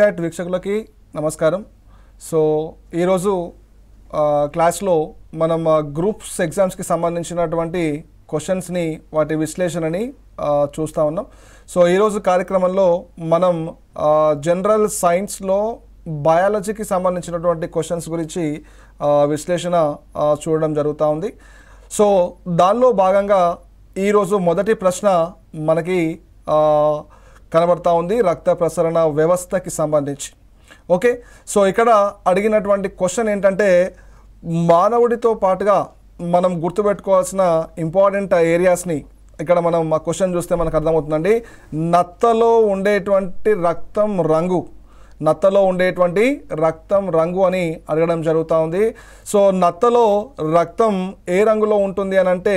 ఈసాట్ వీక్షకులకి నమస్కారం సో ఈరోజు క్లాస్లో మనం గ్రూప్స్ ఎగ్జామ్స్కి సంబంధించినటువంటి క్వశ్చన్స్ని వాటి విశ్లేషణని చూస్తూ ఉన్నాం సో ఈరోజు కార్యక్రమంలో మనం జనరల్ సైన్స్లో బయాలజీకి సంబంధించినటువంటి క్వశ్చన్స్ గురించి విశ్లేషణ చూడడం జరుగుతూ ఉంది సో దానిలో భాగంగా ఈరోజు మొదటి ప్రశ్న మనకి కనబడతా ఉంది రక్త ప్రసరణ వ్యవస్థకి సంబంధించి ఓకే సో ఇక్కడ అడిగినటువంటి క్వశ్చన్ ఏంటంటే మానవుడితో పాటుగా మనం గుర్తుపెట్టుకోవాల్సిన ఇంపార్టెంట్ ఏరియాస్ని ఇక్కడ మనం మా క్వశ్చన్ చూస్తే మనకు అర్థమవుతుందండి నత్తలో ఉండేటువంటి రక్తం రంగు నత్తలో ఉండేటువంటి రక్తం రంగు అని అడగడం జరుగుతూ ఉంది సో నత్తలో రక్తం ఏ రంగులో ఉంటుంది అని అంటే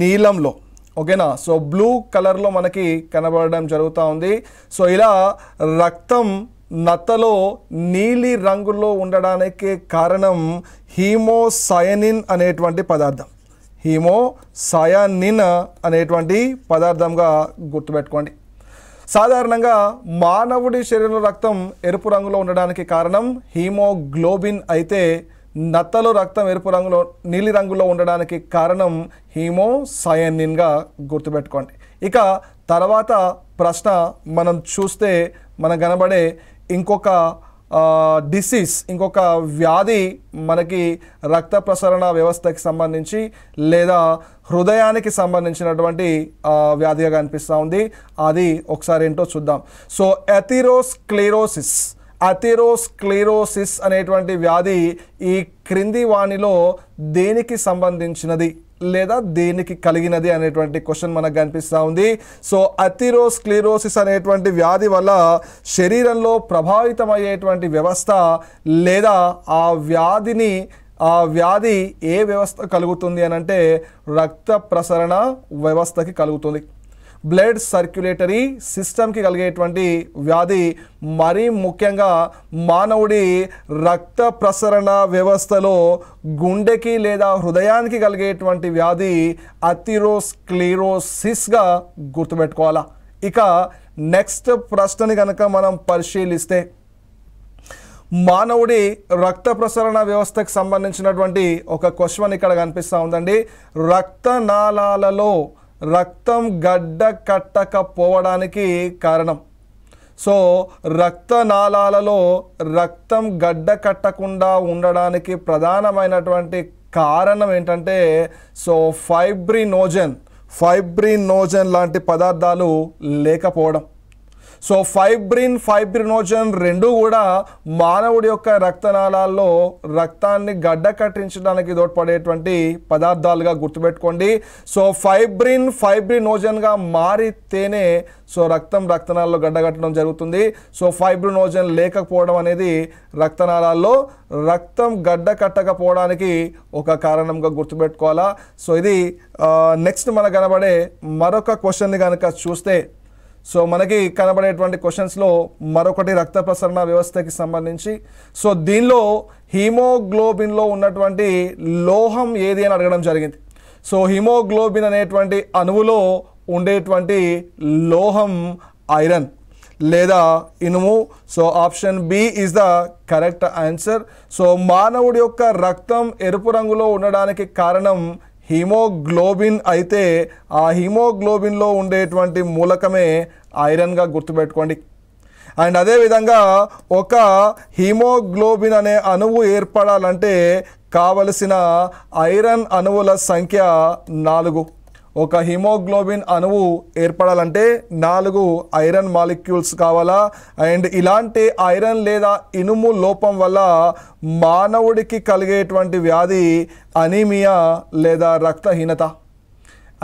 నీలంలో ఓకేనా సో బ్లూ కలర్లో మనకి కనబడడం జరుగుతూ ఉంది సో ఇలా రక్తం నత్తలో నీలి రంగులో ఉండడానికి కారణం హీమోసయనిన్ అనేటువంటి పదార్థం హీమోసయనిన్ అనేటువంటి పదార్థంగా గుర్తుపెట్టుకోండి సాధారణంగా మానవుడి శరీరంలో రక్తం ఎరుపు రంగులో ఉండడానికి కారణం హీమోగ్లోబిన్ అయితే నత్తలో రక్తం ఎరుపు రంగులో నీలి రంగులో ఉండడానికి కారణం హీమోసయనిన్గా గుర్తుపెట్టుకోండి ఇక తర్వాత ప్రశ్న మనం చూస్తే మన కనబడే ఇంకొక డిసీజ్ ఇంకొక వ్యాధి మనకి రక్త ప్రసరణ వ్యవస్థకి సంబంధించి లేదా హృదయానికి సంబంధించినటువంటి వ్యాధిగా కనిపిస్తూ ఉంది అది ఒకసారి ఏంటో చూద్దాం సో ఎథిరోస్క్లెరోసిస్ అథెరోస్క్లెరోసిస్ అనేటువంటి వ్యాధి ఈ క్రింది వాణిలో దేనికి సంబంధించినది లేదా దేనికి కలిగినది అనేటువంటి క్వశ్చన్ మనకు కనిపిస్తూ ఉంది సో అథిరోస్క్లిరోసిస్ అనేటువంటి వ్యాధి వల్ల శరీరంలో ప్రభావితమయ్యేటువంటి వ్యవస్థ లేదా ఆ వ్యాధిని ఆ వ్యాధి ఏ వ్యవస్థ కలుగుతుంది అనంటే రక్త ప్రసరణ వ్యవస్థకి కలుగుతుంది బ్లడ్ సర్క్యులేటరీ సిస్టమ్కి కలిగేటువంటి వ్యాధి మరీ ముఖ్యంగా మానవుడి రక్త ప్రసరణ వ్యవస్థలో గుండెకి లేదా హృదయానికి కలిగేటువంటి వ్యాధి అతిరోస్ క్లీరోసిస్గా గుర్తుపెట్టుకోవాలా ఇక నెక్స్ట్ ప్రశ్నని కనుక మనం పరిశీలిస్తే మానవుడి రక్త ప్రసరణ వ్యవస్థకు సంబంధించినటువంటి ఒక క్వశ్చన్ ఇక్కడ కనిపిస్తూ ఉందండి రక్తనాళాలలో రక్తం గడ్డ కట్టకపోవడానికి కారణం సో రక్తనాళాలలో రక్తం గడ్డ కట్టకుండా ఉండడానికి ప్రధానమైనటువంటి కారణం ఏంటంటే సో ఫైబ్రినోజన్ ఫైబ్రినోజన్ లాంటి పదార్థాలు లేకపోవడం సో ఫైబ్రిన్ ఫైబ్రినోజన్ రెండు కూడా మానవుడి యొక్క రక్తనాళాల్లో రక్తాన్ని గడ్డ కట్టించడానికి తోడ్పడేటువంటి పదార్థాలుగా గుర్తుపెట్టుకోండి సో ఫైబ్రిన్ ఫైబ్రినోజన్గా మారితేనే సో రక్తం రక్తనాళాల్లో గడ్డగట్టడం జరుగుతుంది సో ఫైబ్రినోజన్ లేకపోవడం అనేది రక్తనాళాల్లో రక్తం గడ్డ కట్టకపోవడానికి ఒక కారణంగా గుర్తుపెట్టుకోవాలా సో ఇది నెక్స్ట్ మనకు కనబడే మరొక క్వశ్చన్ని కనుక చూస్తే సో మనకి కనబడేటువంటి క్వశ్చన్స్లో మరొకటి రక్త ప్రసరణ వ్యవస్థకి సంబంధించి సో దీనిలో హీమోగ్లోబిన్లో ఉన్నటువంటి లోహం ఏది అని అడగడం జరిగింది సో హిమోగ్లోబిన్ అనేటువంటి అణువులో ఉండేటువంటి లోహం ఐరన్ లేదా ఇనుము so option B is the correct answer so మానవుడి యొక్క రక్తం ఎరుపు రంగులో ఉండడానికి కారణం హీమోగ్లోబిన్ అయితే ఆ హీమోగ్లోబిన్లో ఉండేటువంటి మూలకమే ఐరన్గా గుర్తుపెట్టుకోండి అండ్ అదేవిధంగా ఒక హీమోగ్లోబిన్ అనే అణువు ఏర్పడాలంటే కావలసిన ఐరన్ అణువుల సంఖ్య నాలుగు ఒక హిమోగ్లోబిన్ అణువు ఏర్పడాలంటే నాలుగు ఐరన్ మాలిక్యూల్స్ కావాలా అండ్ ఇలాంటి ఐరన్ లేదా ఇనుము లోపం వల్ల మానవుడికి కలిగేటువంటి వ్యాధి అనీమియా లేదా రక్తహీనత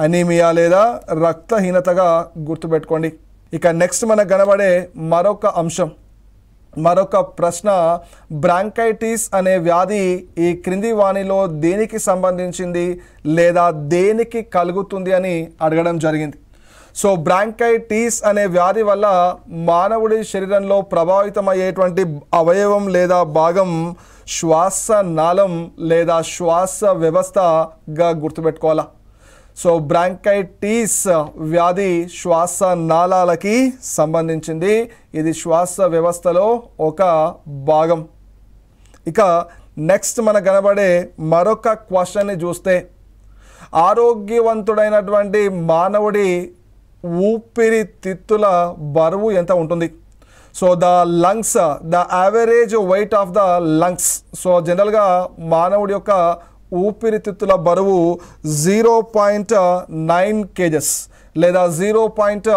అనీమియా లేదా రక్తహీనతగా గుర్తుపెట్టుకోండి ఇక నెక్స్ట్ మనకు కనబడే మరొక అంశం మరొక ప్రశ్న బ్రాంకైటిస్ అనే వ్యాధి ఈ క్రింది వాణిలో దేనికి సంబంధించింది లేదా దేనికి కలుగుతుంది అని అడగడం జరిగింది సో బ్రాంకైటిస్ అనే వ్యాధి వల్ల మానవుడి శరీరంలో ప్రభావితమయ్యేటువంటి అవయవం లేదా భాగం శ్వాస నాళం లేదా శ్వాస వ్యవస్థగా గుర్తుపెట్టుకోవాలా సో బ్రాంకైటిస్ వ్యాధి శ్వాస నాళాలకి సంబంధించింది ఇది శ్వాస వ్యవస్థలో ఒక భాగం ఇక నెక్స్ట్ మన కనబడే మరొక క్వశ్చన్ని చూస్తే ఆరోగ్యవంతుడైనటువంటి మానవుడి ఊపిరితిత్తుల బరువు ఎంత ఉంటుంది so the lungs the average weight of the lungs so జనరల్గా మానవుడి యొక్క ఊపిరితిత్తుల బరువు జీరో పాయింట్ నైన్ కేజెస్ లేదా జీరో పాయింట్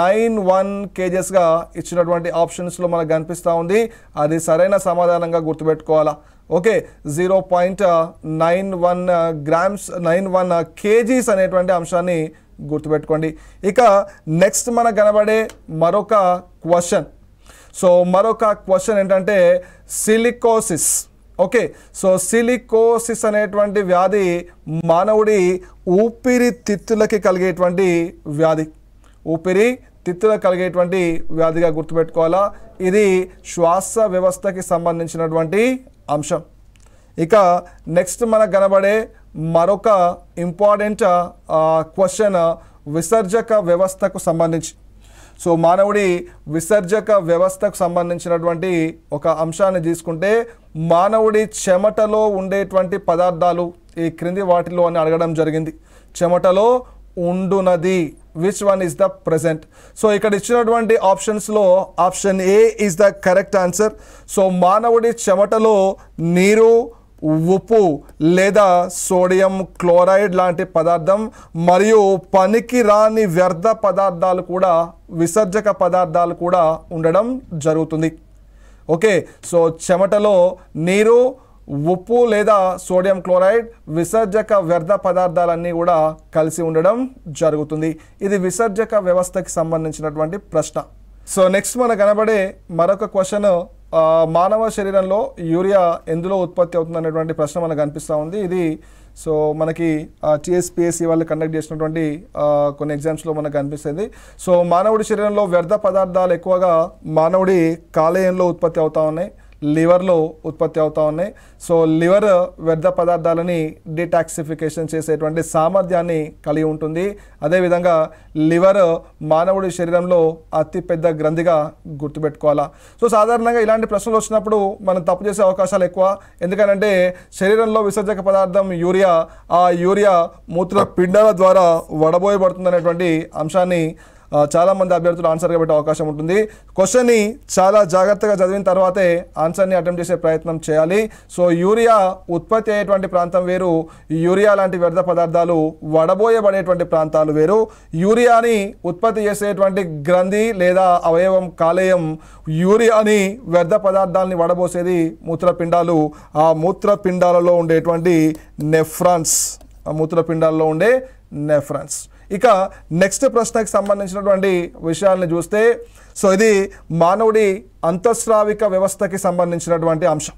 నైన్ వన్ కేజెస్గా ఇచ్చినటువంటి ఆప్షన్స్లో మనకు కనిపిస్తూ ఉంది అది సరైన సమాధానంగా గుర్తుపెట్టుకోవాలా okay zero point nine one grams nine one KGs అనేటువంటి అంశాన్ని గుర్తుపెట్టుకోండి ఇక నెక్స్ట్ మనకు కనబడే మరొక క్వశ్చన్ సో మరొక క్వశ్చన్ ఏంటంటే సిలికోసిస్ ఓకే సో సిలికోసిస్ అనేటువంటి వ్యాధి మానవుడి ఊపిరితిత్తులకి కలిగేటువంటి వ్యాధి ఊపిరి తిత్తులకు కలిగేటువంటి వ్యాధిగా గుర్తుపెట్టుకోవాలా ఇది శ్వాస వ్యవస్థకి సంబంధించినటువంటి అంశం ఇక నెక్స్ట్ మనకు కనబడే మరొక ఇంపార్టెంట్ క్వశ్చన్ విసర్జక వ్యవస్థకు సంబంధించి సో మానవుడి విసర్జక వ్యవస్థకు సంబంధించినటువంటి ఒక అంశాన్ని తీసుకుంటే మానవుడి చెమటలో ఉండేటువంటి పదార్థాలు ఈ క్రింది వాటిలో అని అడగడం జరిగింది చెమటలో ఉండునది which one is the present so ఇక్కడ ఇచ్చినటువంటి ఆప్షన్స్లో option A is the correct answer so మానవుడి చెమటలో నీరు ఉప్పు లేదా సోడియం క్లోరైడ్ లాంటి పదార్థం మరియు పనికి రాని వ్యర్థ పదార్థాలు కూడా విసర్జక పదార్థాలు కూడా ఉండడం జరుగుతుంది ఓకే సో చెమటలో నీరు ఉప్పు లేదా సోడియం క్లోరైడ్ విసర్జక వ్యర్థ పదార్థాలన్నీ కూడా కలిసి ఉండడం జరుగుతుంది ఇది విసర్జక వ్యవస్థకి సంబంధించినటువంటి ప్రశ్న సో నెక్స్ట్ మనకు కనబడే మరొక క్వశ్చన్ మానవ శరీరంలో యూరియా ఎందులో ఉత్పత్తి అవుతుంది అనేటువంటి ప్రశ్న మనకు అనిపిస్తూ ఉంది ఇది సో మనకి టీఎస్పిఎస్సి వాళ్ళు కండక్ట్ చేసినటువంటి కొన్ని ఎగ్జామ్స్లో మనకు అనిపిస్తుంది సో మానవుడి శరీరంలో వ్యర్థ పదార్థాలు ఎక్కువగా మానవుడి కాలేయంలో ఉత్పత్తి అవుతూ ఉన్నాయి లివర్లో ఉత్పత్తి అవుతూ ఉన్నాయి సో లివర్ వ్యర్థ పదార్థాలని డిటాక్సిఫికేషన్ చేసేటువంటి సామర్థ్యాన్ని కలిగి ఉంటుంది అదేవిధంగా లివర్ మానవుడి శరీరంలో అతిపెద్ద గ్రంథిగా గుర్తుపెట్టుకోవాలా సో సాధారణంగా ఇలాంటి ప్రశ్నలు వచ్చినప్పుడు మనం తప్పు చేసే అవకాశాలు ఎక్కువ ఎందుకనంటే శరీరంలో విసర్జక పదార్థం యూరియా ఆ యూరియా మూత్ర పిండాల ద్వారా వడబోయబడుతుంది అనేటువంటి అంశాన్ని చాలామంది అభ్యర్థులు ఆన్సర్ పెట్టే అవకాశం ఉంటుంది క్వశ్చన్ని చాలా జాగ్రత్తగా చదివిన తర్వాతే ఆన్సర్ని అటెంప్ట్ చేసే ప్రయత్నం చేయాలి సో యూరియా ఉత్పత్తి అయ్యేటువంటి ప్రాంతం వేరు యూరియా లాంటి వ్యర్థ పదార్థాలు వడబోయబడేటువంటి ప్రాంతాలు వేరు యూరియాని ఉత్పత్తి చేసేటువంటి గ్రంథి లేదా అవయవం కాలేయం యూరియాని వ్యర్థ పదార్థాలని వడబోసేది మూత్రపిండాలు ఆ మూత్రపిండాలలో ఉండేటువంటి నెఫ్రాన్స్ ఆ మూత్రపిండాల్లో ఉండే నెఫ్రాన్స్ ఇక నెక్స్ట్ ప్రశ్నకు సంబంధించినటువంటి విషయాలను చూస్తే సో ఇది మానవుడి అంతఃస్రావిక వ్యవస్థకి సంబంధించినటువంటి అంశం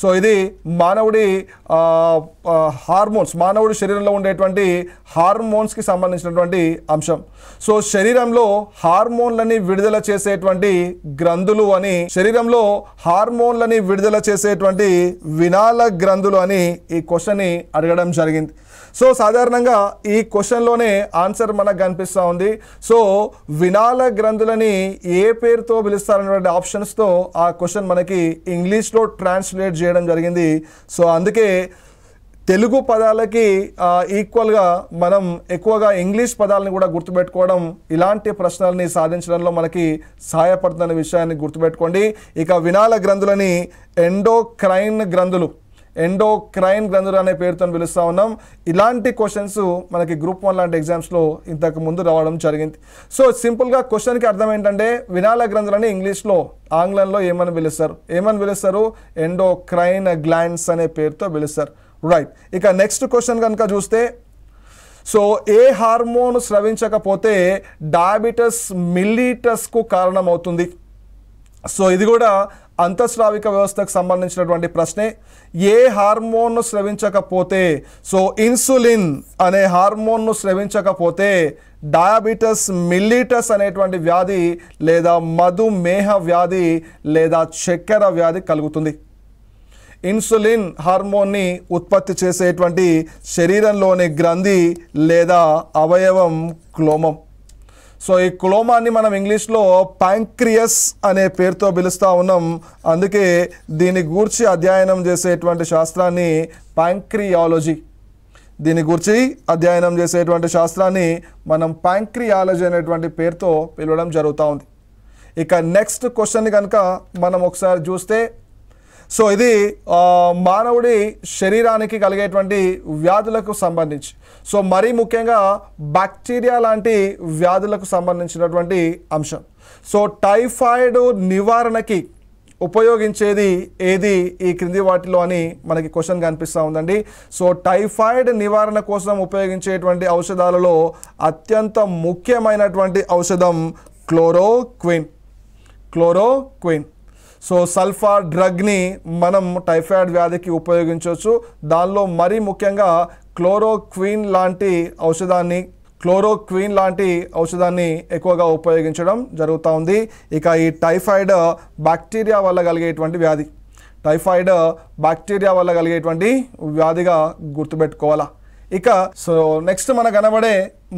సో ఇది మానవుడి హార్మోన్స్ మానవుడి శరీరంలో ఉండేటువంటి హార్మోన్స్కి సంబంధించినటువంటి అంశం సో శరీరంలో హార్మోన్లని విడుదల చేసేటువంటి గ్రంథులు అని శరీరంలో హార్మోన్లని విడుదల చేసేటువంటి వినాల గ్రంథులు అని ఈ క్వశ్చన్ని అడగడం జరిగింది సో సాధారణంగా ఈ క్వశ్చన్లోనే ఆన్సర్ మనకు కనిపిస్తూ ఉంది సో వినాల గ్రంథులని ఏ పేరుతో పిలుస్తారనేటువంటి ఆప్షన్స్తో ఆ క్వశ్చన్ మనకి ఇంగ్లీష్లో ట్రాన్స్లేట్ చేయడం జరిగింది సో అందుకే తెలుగు పదాలకి ఈక్వల్గా మనం ఎక్కువగా ఇంగ్లీష్ పదాలను కూడా గుర్తుపెట్టుకోవడం ఇలాంటి ప్రశ్నల్ని సాధించడంలో మనకి సహాయపడుతున్న విషయాన్ని గుర్తుపెట్టుకోండి ఇక వినాల గ్రంథులని ఎండోక్రైన్ గ్రంథులు ఎండోక్రైన్ గ్రంథులు అనే పేరుతో పిలుస్తూ ఉన్నాం ఇలాంటి క్వశ్చన్స్ మనకి గ్రూప్ వన్ లాంటి ఎగ్జామ్స్లో ఇంతకు ముందు రావడం జరిగింది సో సింపుల్గా క్వశ్చన్కి అర్థం ఏంటంటే వినాల గ్రంథులని ఇంగ్లీష్లో ఆంగ్లంలో ఏమని పిలుస్తారు ఏమని పిలుస్తారు ఎండోక్రైన్ గ్లాండ్స్ అనే పేరుతో పిలుస్తారు రైట్ ఇక నెక్స్ట్ క్వశ్చన్ కనుక చూస్తే సో ఏ హార్మోన్ స్రవించకపోతే డయాబెటస్ మిల్లీటస్కు కారణమవుతుంది సో ఇది కూడా అంతఃస్రావిక వ్యవస్థకు సంబంధించినటువంటి ప్రశ్నే ఏ హార్మోన్ను స్రవించకపోతే సో ఇన్సులిన్ అనే హార్మోన్ను స్రవించకపోతే డయాబెటస్ మిల్లీటస్ అనేటువంటి వ్యాధి లేదా మధుమేహ వ్యాధి లేదా చక్కెర వ్యాధి కలుగుతుంది ఇన్సులిన్ హార్మోన్ని ఉత్పత్తి చేసేటువంటి శరీరంలోని గ్రంథి లేదా అవయవం క్లోమం సో ఈ కులోమాన్ని మనం ఇంగ్లీష్లో ప్యాంక్రియస్ అనే పేరుతో పిలుస్తూ ఉన్నాం అందుకే దీని గూర్చి అధ్యయనం చేసేటువంటి శాస్త్రాన్ని ప్యాంక్రియాలజీ దీని గురించి అధ్యయనం చేసేటువంటి శాస్త్రాన్ని మనం ప్యాంక్రియాలజీ అనేటువంటి పేరుతో పిలవడం జరుగుతూ ఉంది ఇక నెక్స్ట్ క్వశ్చన్ కనుక మనం ఒకసారి చూస్తే సో ఇది మానవుడి శరీరానికి కలిగేటువంటి వ్యాధులకు సంబంధించి సో మరీ ముఖ్యంగా బ్యాక్టీరియా లాంటి వ్యాధులకు సంబంధించినటువంటి అంశం సో టైఫాయిడ్ నివారణకి ఉపయోగించేది ఏది ఈ క్రింది వాటిలో అని మనకి క్వశ్చన్ కనిపిస్తూ ఉందండి సో టైఫాయిడ్ నివారణ కోసం ఉపయోగించేటువంటి ఔషధాలలో అత్యంత ముఖ్యమైనటువంటి ఔషధం క్లోరోక్విన్ క్లోరోక్విన్ సో సల్ఫార్ డ్రగ్ని మనం టైఫాయిడ్ వ్యాధికి ఉపయోగించవచ్చు దానిలో మరీ ముఖ్యంగా క్లోరోక్వీన్ లాంటి ఔషధాన్ని క్లోరోక్వీన్ లాంటి ఔషధాన్ని ఎక్కువగా ఉపయోగించడం జరుగుతూ ఉంది ఇక ఈ టైఫాయిడ్ బ్యాక్టీరియా వల్ల కలిగేటువంటి వ్యాధి టైఫాయిడ్ బ్యాక్టీరియా వల్ల కలిగేటువంటి వ్యాధిగా గుర్తుపెట్టుకోవాలా ఇక సో నెక్స్ట్ మన కనబడే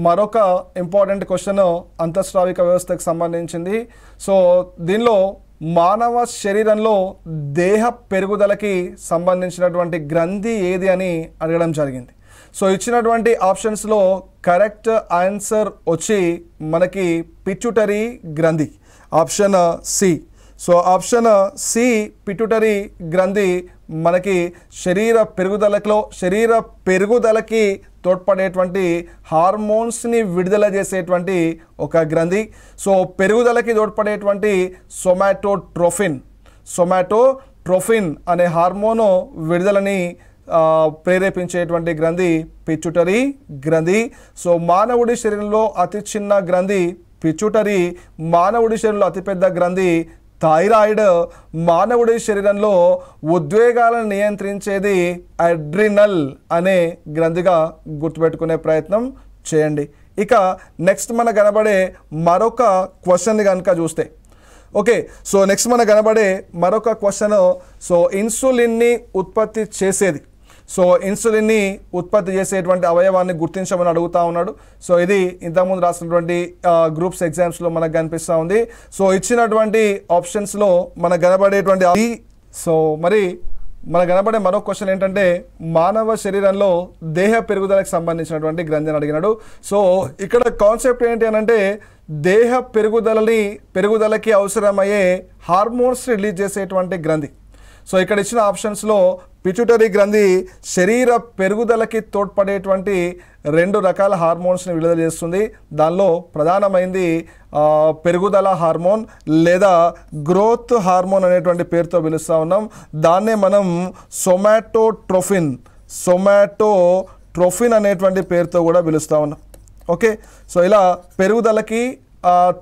మరొక ఇంపార్టెంట్ క్వశ్చన్ అంతఃస్రావిక వ్యవస్థకు సంబంధించింది సో దీనిలో మానవ శరీరంలో దేహ పెరుగుదలకి సంబంధించినటువంటి గ్రంథి ఏది అని అడగడం జరిగింది సో ఇచ్చినటువంటి ఆప్షన్స్లో కరెక్ట్ ఆన్సర్ వచ్చి మనకి పిచ్యుటరీ గ్రంథి option C so option C pituitary గ్రంథి మనకి శరీర పెరుగుదలలో శరీర పెరుగుదలకి తోడ్పడేటువంటి హార్మోన్స్ని విడుదల చేసేటువంటి ఒక గ్రంథి సో పెరుగుదలకి తోడ్పడేటువంటి సొమాటోట్రోఫిన్ సొమాటోట్రోఫిన్ అనే హార్మోను విడుదలని ప్రేరేపించేటువంటి గ్రంథి పిచ్చుటరీ గ్రంథి సో మానవుడి శరీరంలో అతి చిన్న గ్రంథి పిచ్చుటరీ మానవుడి శరీరంలో అతిపెద్ద గ్రంథి థైరాయిడ్ మానవుడి శరీరంలో ఉద్వేగాలను నియంత్రించేది అడ్రినల్ అనే గ్రంథిగా గుర్తుపెట్టుకునే ప్రయత్నం చేయండి ఇక నెక్స్ట్ మన కనబడే మరొక క్వశ్చన్ కనుక చూస్తే ఓకే సో నెక్స్ట్ మన కనబడే మరొక క్వశ్చన్ సో ఇన్సులిన్ని ఉత్పత్తి చేసేది సో ఇన్సులిన్ని ఉత్పత్తి చేసేటువంటి అవయవాన్ని గుర్తించమని అడుగుతా ఉన్నాడు సో ఇది ఇంతకుముందు రాసినటువంటి గ్రూప్స్ ఎగ్జామ్స్లో మనకు కనిపిస్తూ ఉంది సో ఇచ్చినటువంటి ఆప్షన్స్లో మనకు కనబడేటువంటి సో మరి మనకు కనబడే మరో క్వశ్చన్ ఏంటంటే మానవ శరీరంలో దేహ పెరుగుదలకు సంబంధించినటువంటి గ్రంథిని అడిగినాడు సో ఇక్కడ కాన్సెప్ట్ ఏంటి అనంటే దేహ పెరుగుదలని పెరుగుదలకి అవసరమయ్యే హార్మోన్స్ రిలీజ్ చేసేటువంటి గ్రంథి సో ఇక్కడ ఇచ్చిన ఆప్షన్స్లో పిచుటరీ గ్రంథి శరీర పెరుగుదలకి తోడ్పడేటువంటి రెండు రకాల హార్మోన్స్ని విడుదల చేస్తుంది దానిలో ప్రధానమైంది పెరుగుదల హార్మోన్ లేదా గ్రోత్ హార్మోన్ అనేటువంటి పేరుతో పిలుస్తూ ఉన్నాం దాన్నే మనం సొమాటోట్రోఫిన్ సొమాటోట్రోఫిన్ అనేటువంటి పేరుతో కూడా పిలుస్తూ ఉన్నాం ఓకే సో ఇలా పెరుగుదలకి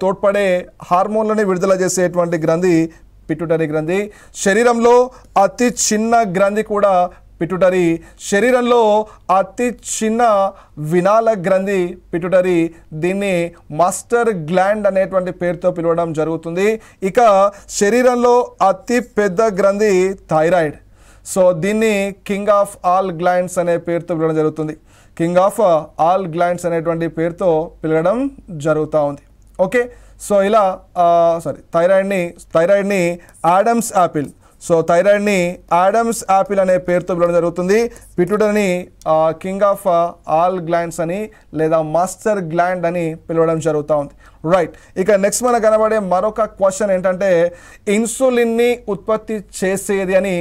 తోడ్పడే హార్మోన్లని విడుదల చేసేటువంటి గ్రంథి పిట్టుటరి గ్రంథి శరీరంలో అతి చిన్న గ్రంథి కూడా పిట్టుటరి శరీరంలో అతి చిన్న వినాల గ్రంథి పిట్టుటరి దీన్ని మాస్టర్ గ్లాండ్ అనేటువంటి పేరుతో పిలవడం జరుగుతుంది ఇక శరీరంలో అతి పెద్ద గ్రంథి థైరాయిడ్ సో దీన్ని కింగ్ ఆఫ్ ఆల్ గ్లాండ్స్ అనే పేరుతో పిలవడం జరుగుతుంది కింగ్ ఆఫ్ ఆల్ గ్లాండ్స్ అనేటువంటి పేరుతో పిలవడం జరుగుతూ ఉంది ఓకే సో ఇలా సారీ థైరాయిడ్ని థైరాయిడ్ని ఆడమ్స్ యాపిల్ సో థైరాయిడ్ని ఆడమ్స్ యాపిల్ అనే పేరుతో పిలవడం జరుగుతుంది పిట్యూటర్ని కింగ్ ఆఫ్ ఆల్ గ్లాండ్స్ అని లేదా మాస్టర్ గ్లాండ్ అని పిలవడం జరుగుతూ ఉంది రైట్ ఇక నెక్స్ట్ మనకు కనబడే మరొక క్వశ్చన్ ఏంటంటే ఇన్సులిన్ని ఉత్పత్తి చేసేది అని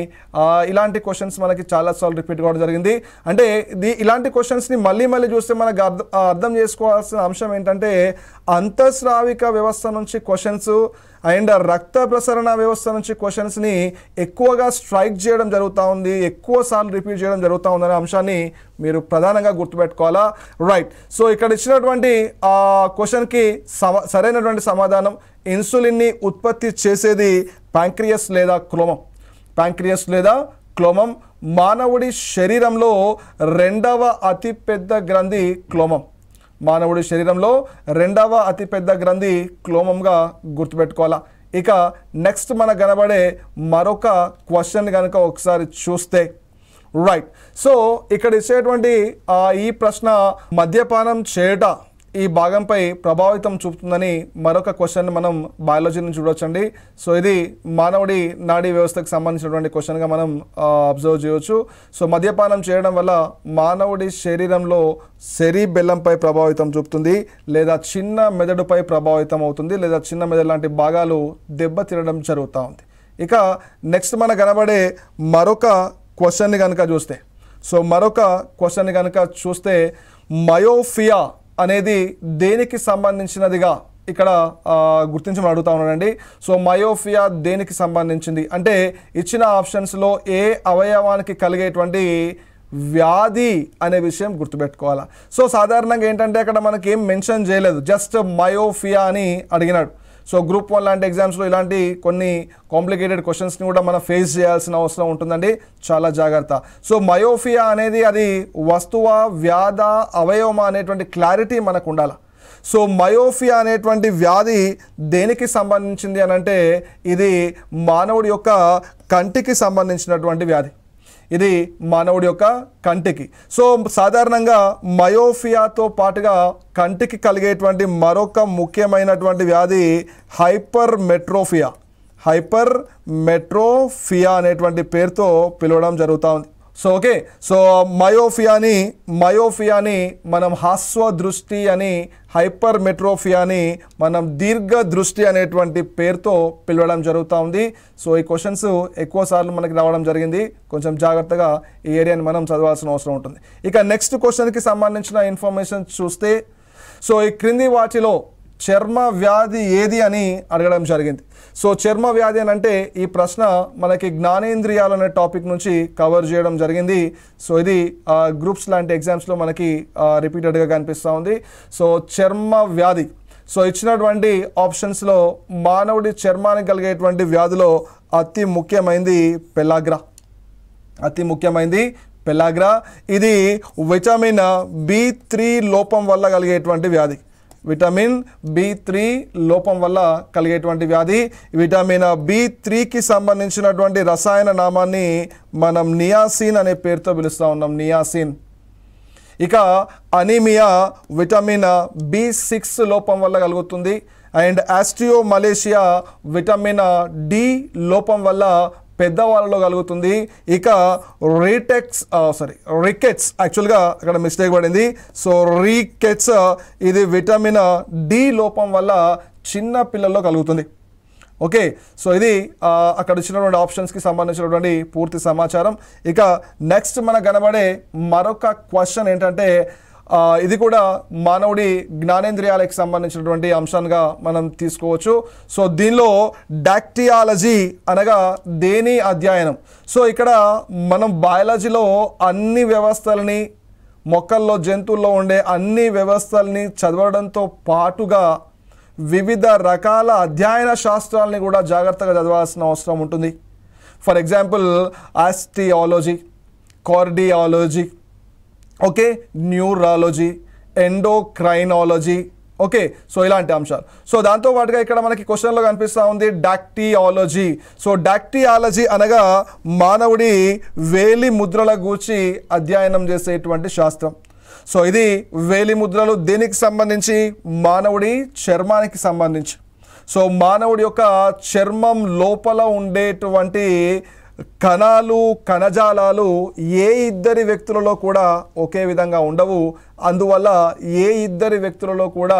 ఇలాంటి క్వశ్చన్స్ మనకి చాలాసార్లు రిపీట్ కావడం జరిగింది అంటే ది ఇలాంటి క్వశ్చన్స్ని మళ్ళీ మళ్ళీ చూస్తే మనకు అర్థం చేసుకోవాల్సిన అంశం ఏంటంటే అంతఃస్రావిక వ్యవస్థ నుంచి క్వశ్చన్స్ అండ్ రక్త ప్రసరణ వ్యవస్థ నుంచి క్వశ్చన్స్ని ఎక్కువగా స్ట్రైక్ చేయడం జరుగుతూ ఉంది ఎక్కువ సార్లు రిపీట్ చేయడం జరుగుతూ ఉందనే అంశాన్ని మీరు ప్రధానంగా గుర్తుపెట్టుకోవాలా రైట్ సో ఇక్కడ ఇచ్చినటువంటి క్వశ్చన్కి సరైనటువంటి సమాధానం ఇన్సులిన్ని ఉత్పత్తి చేసేది ప్యాంక్రియస్ లేదా క్లోమం ప్యాంక్రియస్ లేదా క్లోమం మానవుడి శరీరంలో రెండవ అతిపెద్ద గ్రంథి క్లోమం మానవుడి శరీరంలో రెండవ అతిపెద్ద గ్రంథి క్లోమంగా గుర్తుపెట్టుకోవాలా ఇక నెక్స్ట్ మన కనబడే మరొక క్వశ్చన్ కనుక ఒకసారి చూస్తే రైట్ సో ఇక్కడ ఇచ్చేటువంటి ఈ ప్రశ్న మద్యపానం చేయట ఈ భాగంపై ప్రభావితం చూపుతుందని మరొక క్వశ్చన్ మనం బయాలజీ నుంచి చూడొచ్చండి సో ఇది మానవుడి నాడీ వ్యవస్థకు సంబంధించినటువంటి క్వశ్చన్గా మనం అబ్జర్వ్ చేయవచ్చు సో మద్యపానం చేయడం వల్ల మానవుడి శరీరంలో బెల్లంపై ప్రభావితం చూపుతుంది లేదా చిన్న మెదడుపై ప్రభావితం అవుతుంది లేదా చిన్న మెదడు లాంటి భాగాలు దెబ్బతినడం జరుగుతూ ఉంది ఇక నెక్స్ట్ మన కనబడే మరొక క్వశ్చన్ని కనుక చూస్తే సో మరొక క్వశ్చన్ కనుక చూస్తే మయోఫియా అనేది దేనికి సంబంధించినదిగా ఇక్కడ గుర్తించమని అడుగుతా ఉన్నానండి సో మయోఫియా దేనికి సంబంధించింది అంటే ఇచ్చిన ఆప్షన్స్లో ఏ అవయవానికి కలిగేటువంటి వ్యాధి అనే విషయం గుర్తుపెట్టుకోవాలా సో సాధారణంగా ఏంటంటే అక్కడ మనకి ఏం మెన్షన్ చేయలేదు జస్ట్ మయోఫియా అని అడిగినాడు సో గ్రూప్ వన్ లాంటి ఎగ్జామ్స్లో ఇలాంటి కొన్ని కాంప్లికేటెడ్ క్వశ్చన్స్ని కూడా మనం ఫేస్ చేయాల్సిన అవసరం ఉంటుందండి చాలా జాగ్రత్త సో మయోఫియా అనేది అది వస్తువ వ్యాధ అవయవ అనేటువంటి క్లారిటీ మనకు ఉండాలి సో మయోఫియా అనేటువంటి వ్యాధి దేనికి సంబంధించింది అనంటే ఇది మానవుడి యొక్క కంటికి సంబంధించినటువంటి వ్యాధి ఇది మానవుడి యొక్క కంటికి సో సాధారణంగా మయోఫియాతో పాటుగా కంటికి కలిగేటువంటి మరొక ముఖ్యమైనటువంటి వ్యాధి హైపర్ మెట్రోఫియా హైపర్ మెట్రోఫియా అనేటువంటి పేరుతో పిలవడం జరుగుతూ ఉంది సో ఓకే సో మయోఫియాని మయోఫియాని మనం హాస్వ దృష్టి అని హైపర్ మెట్రోఫియాని మనం దీర్ఘ దృష్టి అనేటువంటి పేరుతో పిలవడం జరుగుతూ ఉంది సో ఈ క్వశ్చన్స్ ఎక్కువ సార్లు మనకి రావడం జరిగింది కొంచెం జాగ్రత్తగా ఈ ఏరియాని మనం చదవాల్సిన అవసరం ఉంటుంది ఇక నెక్స్ట్ క్వశ్చన్కి సంబంధించిన ఇన్ఫర్మేషన్ చూస్తే సో ఈ క్రింది వాటిలో చర్మ వ్యాధి ఏది అని అడగడం జరిగింది సో చర్మ వ్యాధి అని అంటే ఈ ప్రశ్న మనకి జ్ఞానేంద్రియాలు అనే టాపిక్ నుంచి కవర్ చేయడం జరిగింది సో ఇది గ్రూప్స్ లాంటి ఎగ్జామ్స్లో మనకి రిపీటెడ్గా కనిపిస్తూ ఉంది సో చర్మ వ్యాధి సో ఇచ్చినటువంటి ఆప్షన్స్లో మానవుడి చర్మానికి కలిగేటువంటి వ్యాధిలో అతి ముఖ్యమైనది పెల్లాగ్ర అతి ముఖ్యమైనది పెల్లాగ్ర ఇది విటమిన్ బి త్రీ లోపం వల్ల కలిగేటువంటి వ్యాధి విటమిన్ బి త్రీ లోపం వల్ల కలిగేటువంటి వ్యాధి విటమిన్ బి త్రీకి సంబంధించినటువంటి రసాయన నామాన్ని మనం నియాసిన్ అనే పేరుతో పిలుస్తూ ఉన్నాం నియాసిన్ ఇక అనిమియా విటమిన్ బి సిక్స్ లోపం వల్ల కలుగుతుంది and osteomalacia vitamin D లోపం వల్ల పెద్దవాళ్ళలో కలుగుతుంది ఇక రీటెక్స్ సారీ రికెట్స్ యాక్చువల్గా అక్కడ మిస్టేక్ పడింది సో రీకెట్స్ ఇది విటమిన్ డి లోపం వల్ల చిన్న పిల్లల్లో కలుగుతుంది ఓకే సో ఇది అక్కడ ఇచ్చినటువంటి ఆప్షన్స్కి సంబంధించినటువంటి పూర్తి సమాచారం ఇక నెక్స్ట్ మనకు కనబడే మరొక క్వశ్చన్ ఏంటంటే ఇది కూడా మానవుడి జ్ఞానేంద్రియాలకు సంబంధించినటువంటి అంశంగా మనం తీసుకోవచ్చు సో దీనిలో డాక్టియాలజీ అనగా దేని అధ్యయనం సో ఇక్కడ మనం బయాలజీలో అన్ని వ్యవస్థలని మొక్కల్లో జంతువుల్లో ఉండే అన్ని వ్యవస్థల్ని చదవడంతో పాటుగా వివిధ రకాల అధ్యయన శాస్త్రాలని కూడా జాగ్రత్తగా చదవాల్సిన అవసరం ఉంటుంది for example osteology cardiology okay neurology endocrinology okay so ఇలాంటి అంశాలు సో దాంతో పాటుగా ఇక్కడ మనకి క్వశ్చన్లో కనిపిస్తూ ఉంది డాక్టియాలజీ సో డాక్టియాలజీ అనగా మానవుడి వేలి ముద్రల గూర్చి అధ్యయనం చేసేటువంటి శాస్త్రం సో ఇది వేలి ముద్రలు దేనికి సంబంధించి మానవుడి చర్మానికి సంబంధించి సో మానవుడి యొక్క చర్మం లోపల ఉండేటువంటి కణాలు కణజాలాలు ఏ ఇద్దరి వ్యక్తులలో కూడా ఒకే విధంగా ఉండవు అందువల్ల ఏ ఇద్దరి వ్యక్తులలో కూడా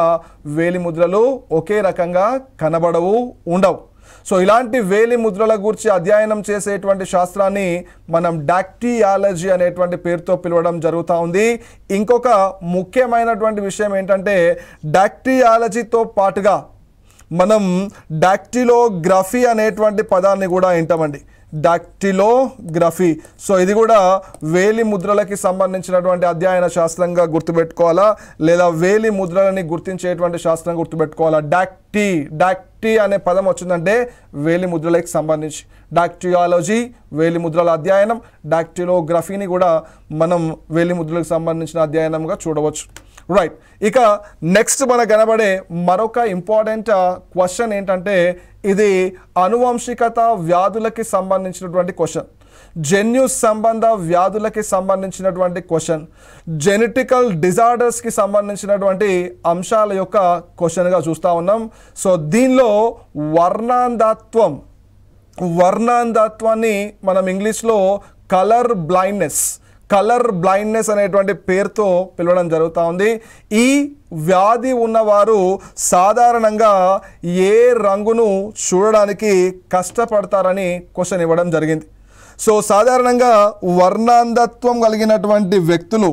వేలిముద్రలు ఒకే రకంగా కనబడవు ఉండవు సో ఇలాంటి వేలి ముద్రల గురించి అధ్యయనం చేసేటువంటి శాస్త్రాన్ని మనం డాక్టియాలజీ అనేటువంటి పేరుతో పిలవడం జరుగుతూ ఉంది ఇంకొక ముఖ్యమైనటువంటి విషయం ఏంటంటే డాక్టియాలజీతో పాటుగా మనం డాక్టిలోగ్రఫీ అనేటువంటి పదాన్ని కూడా వింటామండి డాక్టిలోగ్రఫీ సో ఇది కూడా వేలి ముద్రలకి సంబంధించినటువంటి అధ్యయన శాస్త్రంగా గుర్తుపెట్టుకోవాలా లేదా వేలి ముద్రలని గుర్తించేటువంటి శాస్త్రం గుర్తుపెట్టుకోవాలా డాక్టీ డాక్ డాక్టీ అనే పదం వచ్చిందంటే వేలి ముద్రలకు సంబంధించి డాక్టియాలజీ వేలి ముద్రల అధ్యయనం డాక్టిలోగ్రఫీని కూడా మనం వేలి ముద్రలకు సంబంధించిన అధ్యయనంగా చూడవచ్చు రైట్ ఇక నెక్స్ట్ మనకు కనబడే మరొక ఇంపార్టెంట్ క్వశ్చన్ ఏంటంటే ఇది అనువంశికత వ్యాధులకి సంబంధించినటువంటి క్వశ్చన్ జెన్యు సంబంధ వ్యాధులకి సంబంధించినటువంటి క్వశ్చన్ జెనెటికల్ డిజార్డర్స్కి సంబంధించినటువంటి అంశాల యొక్క క్వశ్చన్గా చూస్తూ ఉన్నాం సో దీనిలో వర్ణాంధత్వం వర్ణాంధత్వాన్ని మనం ఇంగ్లీష్లో కలర్ బ్లైండ్నెస్ కలర్ బ్లైండ్నెస్ అనేటువంటి పేరుతో పిలవడం జరుగుతూ ఉంది ఈ వ్యాధి ఉన్నవారు సాధారణంగా ఏ రంగును చూడడానికి కష్టపడతారని క్వశ్చన్ ఇవ్వడం జరిగింది సో సాధారణంగా వర్ణాంధత్వం కలిగినటువంటి వ్యక్తులు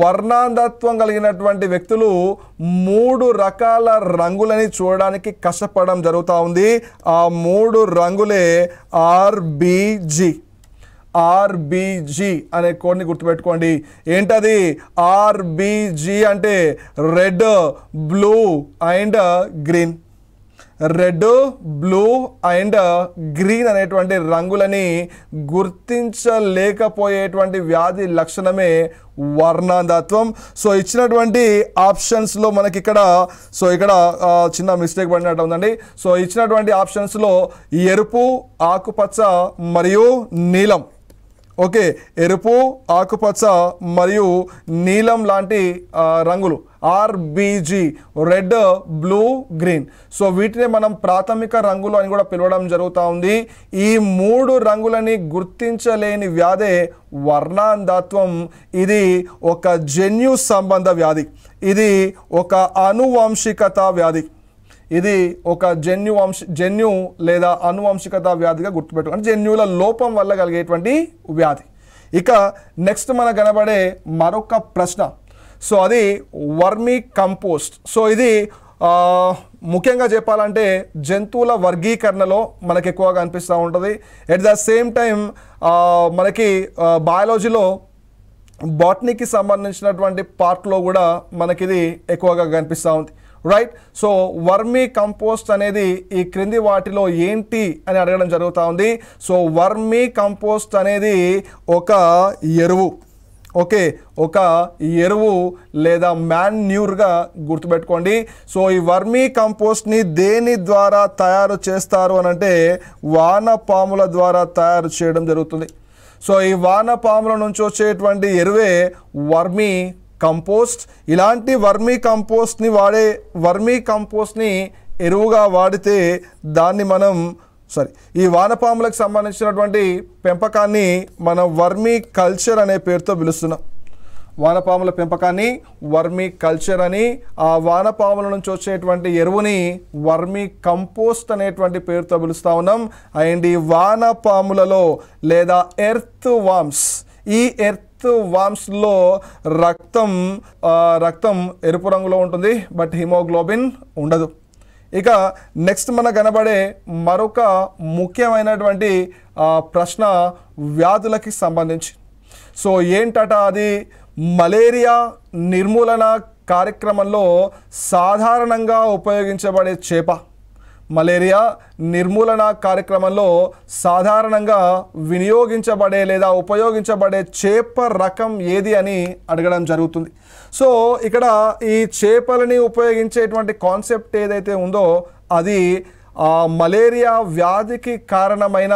వర్ణాంధత్వం కలిగినటువంటి వ్యక్తులు మూడు రకాల రంగులని చూడడానికి కష్టపడడం జరుగుతూ ఉంది ఆ మూడు రంగులే ఆర్బీజీ ఆర్బీజీ అనే కోడ్ని గుర్తుపెట్టుకోండి ఏంటది ఆర్బీజీ అంటే red blue and green red blue and green అనేటువంటి రంగులని గుర్తించలేకపోయేటువంటి వ్యాధి లక్షణమే వర్ణాంధత్వం సో ఇచ్చినటువంటి ఆప్షన్స్లో మనకి ఇక్కడ సో ఇక్కడ చిన్న మిస్టేక్ పడినట్టు ఉందండి సో ఇచ్చినటువంటి ఆప్షన్స్లో ఎరుపు ఆకుపచ్చ మరియు నీలం ఓకే ఎరుపు ఆకుపచ్చ మరియు నీలం లాంటి రంగులు RBG red blue green so వీటిని మనం ప్రాథమిక రంగులు అని కూడా పిలవడం జరుగుతూ ఉంది ఈ మూడు రంగులని గుర్తించలేని వ్యాధే వర్ణాంధత్వం ఇది ఒక జన్యు సంబంధ వ్యాధి ఇది ఒక అనువంశికత వ్యాధి ఇది ఒక జన్యు వంశ జన్యు లేదా అనువంశికత వ్యాధిగా గుర్తుపెట్టు అంటే జన్యువుల లోపం వల్ల కలిగేటువంటి వ్యాధి ఇక నెక్స్ట్ మన కనబడే మరొక ప్రశ్న సో అది వర్మీ కంపోస్ట్ సో ఇది ముఖ్యంగా చెప్పాలంటే జంతువుల వర్గీకరణలో మనకి ఎక్కువగా అనిపిస్తూ ఉంటుంది ఎట్ ద సేమ్ టైం మనకి బయాలజీలో బాటనీకి సంబంధించినటువంటి పార్ట్లో కూడా మనకిది ఎక్కువగా కనిపిస్తూ ఉంది రైట్ సో వర్మీ కంపోస్ట్ అనేది ఈ క్రింది వాటిలో ఏంటి అని అడగడం జరుగుతూ ఉంది సో వర్మీ కంపోస్ట్ అనేది ఒక ఎరువు ఓకే ఒక ఎరువు లేదా మాన్యూర్గా గుర్తుపెట్టుకోండి సో ఈ వర్మీ కంపోస్ట్ని దేని ద్వారా తయారు చేస్తారు అని అంటే వానపాముల ద్వారా తయారు చేయడం జరుగుతుంది సో ఈ వానపాముల నుంచి వచ్చేటువంటి ఎరువే వర్మీ కంపోస్ట్ ఇలాంటి వర్మీ కంపోస్ట్ని వాడే వర్మీ కంపోస్ట్ని ఎరువుగా వాడితే దాన్ని మనం సారీ ఈ వానపాములకు సంబంధించినటువంటి పెంపకాన్ని మనం వర్మీ కల్చర్ అనే పేరుతో పిలుస్తున్నాం వానపాముల పెంపకాన్ని వర్మీ కల్చర్ అని ఆ వానపాముల నుంచి వచ్చేటువంటి ఎరువుని వర్మీ కంపోస్ట్ అనేటువంటి పేరుతో పిలుస్తూ ఉన్నాం అండ్ ఈ వానపాములలో లేదా ఎర్త్ వామ్స్ ఈ ఎర్త్ వామ్స్లో రక్తం రక్తం ఎరుపు రంగులో ఉంటుంది బట్ హిమోగ్లోబిన్ ఉండదు ఇక నెక్స్ట్ మన కనబడే మరొక ముఖ్యమైనటువంటి ప్రశ్న వ్యాధులకి సంబంధించి సో ఏంటట అది మలేరియా నిర్మూలన కార్యక్రమంలో సాధారణంగా ఉపయోగించబడే చేప మలేరియా నిర్మూలన కార్యక్రమంలో సాధారణంగా వినియోగించబడే లేదా ఉపయోగించబడే చేప రకం ఏది అని అడగడం జరుగుతుంది సో ఇక్కడ ఈ చేపలని ఉపయోగించేటువంటి కాన్సెప్ట్ ఏదైతే ఉందో అది మలేరియా వ్యాధికి కారణమైన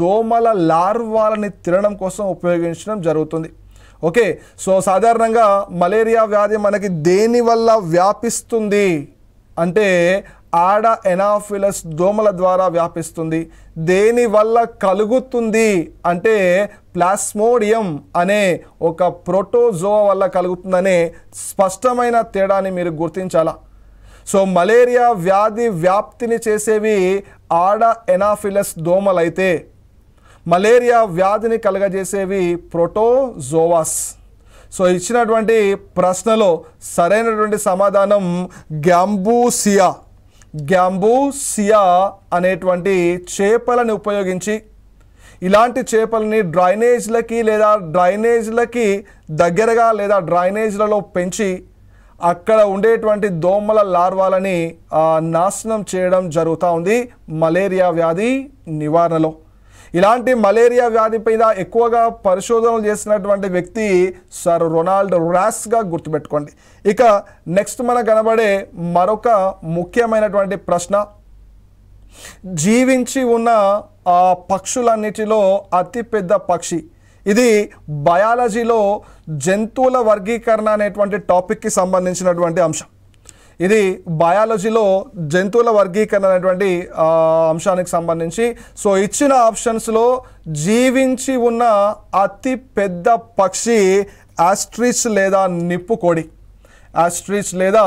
దోమల లార్వాలని తినడం కోసం ఉపయోగించడం జరుగుతుంది ఓకే సో సాధారణంగా మలేరియా వ్యాధి మనకి దేనివల్ల వ్యాపిస్తుంది అంటే ఆడ ఎనాఫిలస్ దోమల ద్వారా వ్యాపిస్తుంది దేనివల్ల కలుగుతుంది అంటే ప్లాస్మోడియం అనే ఒక ప్రోటోజోవా వల్ల కలుగుతుందనే స్పష్టమైన తేడాని మీరు గుర్తించాలా సో మలేరియా వ్యాధి వ్యాప్తిని చేసేవి ఆడ ఎనాఫిలస్ దోమలైతే మలేరియా వ్యాధిని కలగజేసేవి ప్రోటోజోవాస్ సో ఇచ్చినటువంటి ప్రశ్నలో సరైనటువంటి సమాధానం గ్యాంబూసియా గ్యాంబూసియా అనేటువంటి చేపలను ఉపయోగించి ఇలాంటి చేపలని డ్రైనేజ్లకి లేదా డ్రైనేజ్లకి దగ్గరగా లేదా డ్రైనేజ్లలో పెంచి అక్కడ ఉండేటువంటి దోమల లార్వాలని నాశనం చేయడం జరుగుతూ ఉంది మలేరియా వ్యాధి నివారణలో ఇలాంటి మలేరియా వ్యాధి పైన ఎక్కువగా పరిశోధనలు చేసినటువంటి వ్యక్తి సార్ రొనాల్డ్ రాస్గా గుర్తుపెట్టుకోండి ఇక నెక్స్ట్ మన కనబడే మరొక ముఖ్యమైనటువంటి ప్రశ్న జీవించి ఉన్న ఆ పక్షులన్నిటిలో అతిపెద్ద పక్షి ఇది బయాలజీలో జంతువుల వర్గీకరణ అనేటువంటి టాపిక్కి సంబంధించినటువంటి అంశం ఇది బయాలజీలో జంతువుల వర్గీకరణ అనేటువంటి అంశానికి సంబంధించి సో ఇచ్చిన ఆప్షన్స్లో జీవించి ఉన్న అతి పెద్ద పక్షి ఆస్ట్రిచ్ లేదా నిప్పు కోడి ఆస్ట్రిచ్ లేదా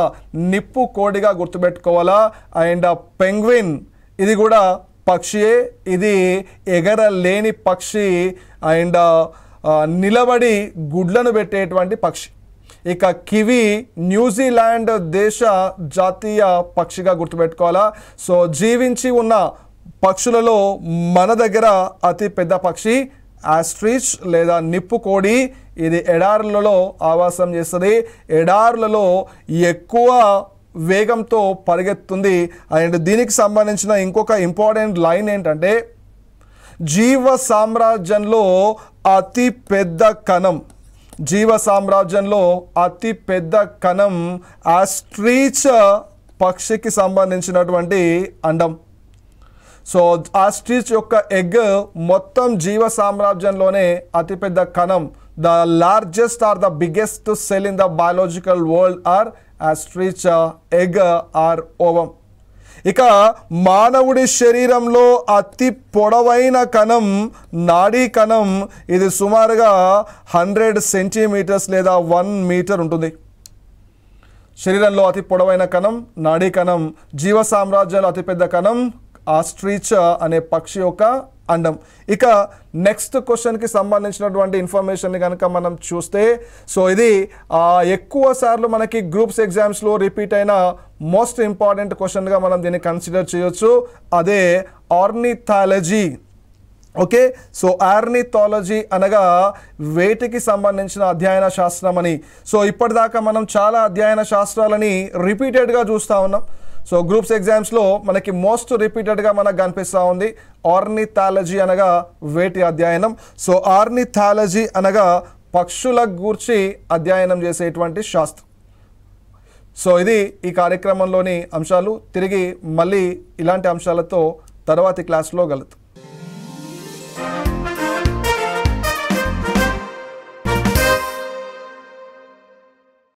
నిప్పు కోడిగా గుర్తుపెట్టుకోవాలా అండ్ పెంగ్విన్ ఇది కూడా పక్షియే ఇది ఎగరలేని పక్షి అండ్ నిలబడి గుడ్లను పెట్టేటువంటి పక్షి ఇక కివి న్యూజిలాండ్ దేశ జాతీయ పక్షిగా గుర్తుపెట్టుకోవాలా సో జీవించి ఉన్న పక్షులలో మన దగ్గర అతి పెద్ద పక్షి ఆస్ట్రిచ్ లేదా నిప్పు కోడి ఇది ఎడారులలో ఆవాసం చేస్తుంది ఎడారులలో ఎక్కువ వేగంతో పరిగెత్తుంది అండ్ దీనికి సంబంధించిన ఇంకొక ఇంపార్టెంట్ లైన్ ఏంటంటే జీవ సామ్రాజ్యంలో అతి పెద్ద కణం జీవ సామ్రాజ్యంలో అతి పెద్ద కణం ఆస్ట్రీచ్ పక్షికి సంబంధించినటువంటి అండం సో ఆస్ట్రీచ్ యొక్క ఎగ్ మొత్తం జీవ సామ్రాజ్యంలోనే అతిపెద్ద కణం the largest or the biggest cell in the biological world or ostrich egg or ovum ఇక మానవుడి శరీరంలో అతి పొడవైన కణం నాడీ కణం ఇది సుమారుగా హండ్రెడ్ సెంటీమీటర్స్ లేదా వన్ మీటర్ ఉంటుంది శరీరంలో అతి పొడవైన కణం నాడీ కణం జీవ సామ్రాజ్యంలో అతిపెద్ద కణం ఆస్ట్రీచ అనే పక్షి యొక్క అండం ఇక నెక్స్ట్ క్వశ్చన్కి సంబంధించినటువంటి ఇన్ఫర్మేషన్ని కనుక మనం చూస్తే సో ఇది ఎక్కువ సార్లు మనకి గ్రూప్స్ ఎగ్జామ్స్లో రిపీట్ అయిన మోస్ట్ ఇంపార్టెంట్ క్వశ్చన్గా మనం దీన్ని కన్సిడర్ చేయొచ్చు అదే ఆర్నిథాలజీ ఓకే సో ఆర్నిథాలజీ అనగా వేటికి సంబంధించిన అధ్యయన శాస్త్రం అని సో ఇప్పటిదాకా మనం చాలా అధ్యయన శాస్త్రాలని రిపీటెడ్గా చూస్తూ ఉన్నాం సో గ్రూప్స్ ఎగ్జామ్స్లో మనకి మోస్ట్ రిపీటెడ్గా మనకు కనిపిస్తూ ఉంది ఆర్నిథాలజీ అనగా వేటి అధ్యయనం సో ఆర్నిథాలజీ అనగా పక్షుల గూర్చి అధ్యయనం చేసేటువంటి శాస్త్రం సో ఇది ఈ కార్యక్రమంలోని అంశాలు తిరిగి మళ్ళీ ఇలాంటి అంశాలతో తర్వాతి క్లాస్లో కలుద్దాం